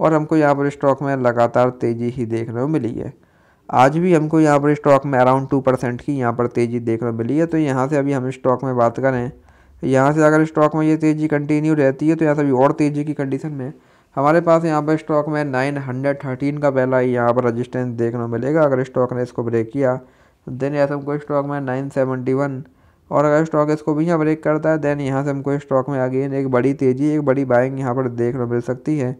और हमको यहाँ पर स्टॉक में लगातार तेज़ी ही देखने को मिली है आज भी हमको यहाँ पर स्टॉक में अराउंड टू परसेंट की यहाँ पर तेज़ी देखने को मिली है तो यहाँ से अभी हम स्टॉक में बात करें यहाँ से अगर स्टॉक में ये तेज़ी कंटिन्यू रहती है तो यहाँ से अभी और तेज़ी की कंडीशन में हमारे पास यहाँ पर स्टॉक में नाइन हंड्रेड थर्टीन का पहला यहाँ पर रजिस्टेंस देखने को मिलेगा अगर स्टॉक ने इसको ब्रेक किया देन यहाँ से हमको स्टॉक में नाइन सेवेंटी वन और अगर स्टॉक इसको भी यहाँ ब्रेक करता है देन यहाँ से हमको स्टॉक में अगेन एक बड़ी तेज़ी एक बड़ी बाइंग यहाँ पर देखने मिल सकती है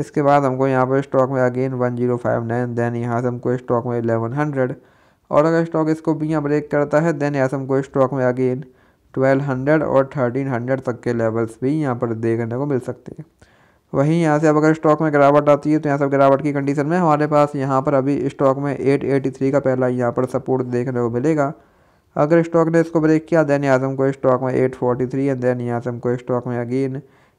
इसके बाद हमको यहाँ पर स्टॉक में again one zero five nine then यहाँ से हमको स्टॉक में एलेवन हंड्रेड और अगर स्टॉक इसको भी यहाँ ब्रेक करता है देन यहाँ से हमको स्टॉक में अगेन ट्वेल्व हंड्रेड और थर्टीन हंड्रेड तक के लेवल्स भी यहाँ पर देखने को मिल सकते हैं वहीं यहाँ से अब अगर स्टॉक में गिरावट आती है तो यहाँ से गिरावट की कंडीशन में हमारे पास यहाँ पर अभी स्टॉक में एट एटी थ्री का पहला यहाँ पर सपोर्ट देखने को मिलेगा अगर स्टॉक ने इसको ब्रेक किया देन यहाँ से हमको स्टॉक में eight forty three and then यहाँ से हमको स्टॉक में अगेन